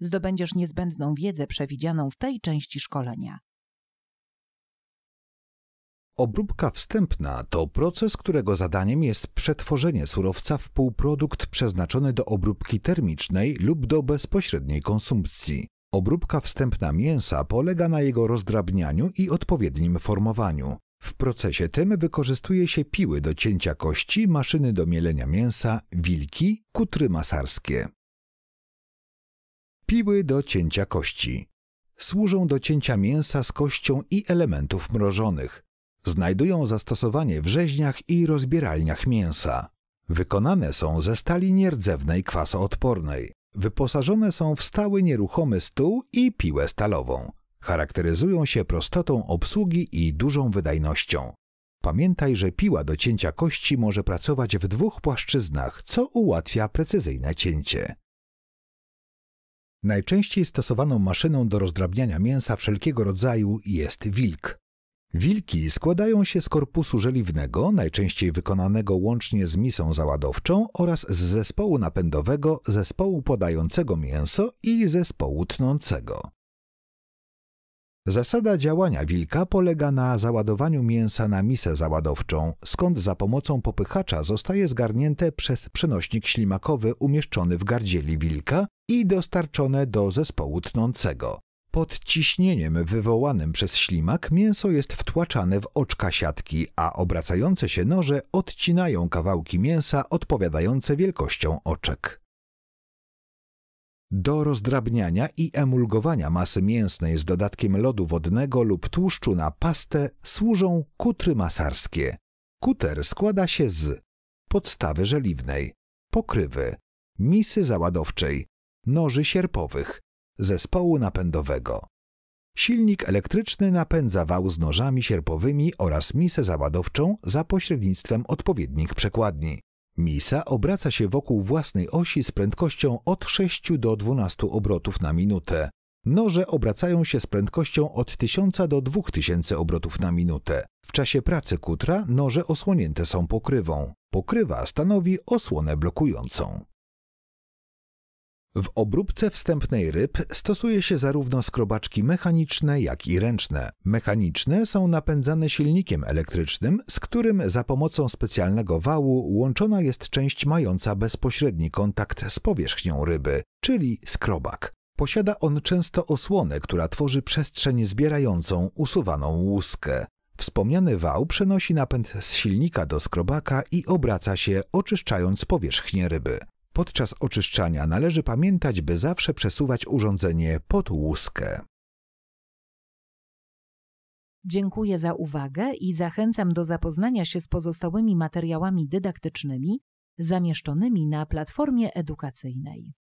zdobędziesz niezbędną wiedzę przewidzianą w tej części szkolenia. Obróbka wstępna to proces, którego zadaniem jest przetworzenie surowca w półprodukt przeznaczony do obróbki termicznej lub do bezpośredniej konsumpcji. Obróbka wstępna mięsa polega na jego rozdrabnianiu i odpowiednim formowaniu. W procesie tym wykorzystuje się piły do cięcia kości, maszyny do mielenia mięsa, wilki, kutry masarskie. Piły do cięcia kości. Służą do cięcia mięsa z kością i elementów mrożonych. Znajdują zastosowanie w rzeźniach i rozbieralniach mięsa. Wykonane są ze stali nierdzewnej kwasoodpornej. Wyposażone są w stały nieruchomy stół i piłę stalową. Charakteryzują się prostotą obsługi i dużą wydajnością. Pamiętaj, że piła do cięcia kości może pracować w dwóch płaszczyznach, co ułatwia precyzyjne cięcie. Najczęściej stosowaną maszyną do rozdrabniania mięsa wszelkiego rodzaju jest wilk. Wilki składają się z korpusu żeliwnego, najczęściej wykonanego łącznie z misą załadowczą oraz z zespołu napędowego, zespołu podającego mięso i zespołu tnącego. Zasada działania wilka polega na załadowaniu mięsa na misę załadowczą, skąd za pomocą popychacza zostaje zgarnięte przez przenośnik ślimakowy umieszczony w gardzieli wilka, i dostarczone do zespołu tnącego. Pod ciśnieniem wywołanym przez ślimak mięso jest wtłaczane w oczka siatki, a obracające się noże odcinają kawałki mięsa odpowiadające wielkością oczek. Do rozdrabniania i emulgowania masy mięsnej z dodatkiem lodu wodnego lub tłuszczu na pastę służą kutry masarskie. Kuter składa się z podstawy żeliwnej, pokrywy, misy załadowczej, noży sierpowych, zespołu napędowego. Silnik elektryczny napędza wał z nożami sierpowymi oraz misę załadowczą za pośrednictwem odpowiednich przekładni. Misa obraca się wokół własnej osi z prędkością od 6 do 12 obrotów na minutę. Noże obracają się z prędkością od 1000 do 2000 obrotów na minutę. W czasie pracy kutra noże osłonięte są pokrywą. Pokrywa stanowi osłonę blokującą. W obróbce wstępnej ryb stosuje się zarówno skrobaczki mechaniczne, jak i ręczne. Mechaniczne są napędzane silnikiem elektrycznym, z którym za pomocą specjalnego wału łączona jest część mająca bezpośredni kontakt z powierzchnią ryby, czyli skrobak. Posiada on często osłonę, która tworzy przestrzeń zbierającą usuwaną łuskę. Wspomniany wał przenosi napęd z silnika do skrobaka i obraca się, oczyszczając powierzchnię ryby. Podczas oczyszczania należy pamiętać, by zawsze przesuwać urządzenie pod łuskę. Dziękuję za uwagę i zachęcam do zapoznania się z pozostałymi materiałami dydaktycznymi zamieszczonymi na platformie edukacyjnej.